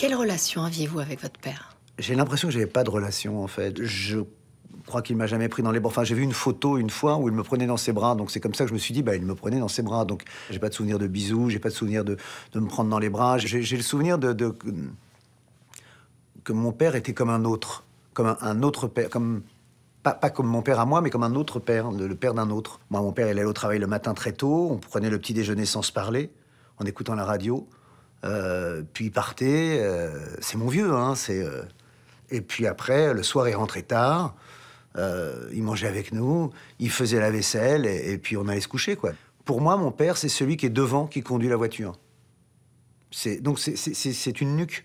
Quelle relation aviez-vous avec votre père J'ai l'impression que j'avais pas de relation, en fait. Je crois qu'il m'a jamais pris dans les bras. Enfin, j'ai vu une photo une fois où il me prenait dans ses bras. Donc c'est comme ça que je me suis dit, bah, il me prenait dans ses bras. Donc j'ai pas de souvenir de bisous, j'ai pas de souvenir de, me prendre dans les bras. J'ai le souvenir de, que mon père était comme un autre, comme un, autre père, comme pas, comme mon père à moi, mais comme un autre père, le père d'un autre. Moi, mon père, il allait au travail le matin très tôt. On prenait le petit déjeuner sans se parler, en écoutant la radio. Euh, puis il partait, euh, c'est mon vieux, hein, c'est... Euh, et puis après, le soir, il rentrait tard, il mangeait avec nous, il faisait la vaisselle, et, puis on allait se coucher, quoi. Pour moi, mon père, c'est celui qui est devant, qui conduit la voiture. C'est, donc c'est une nuque.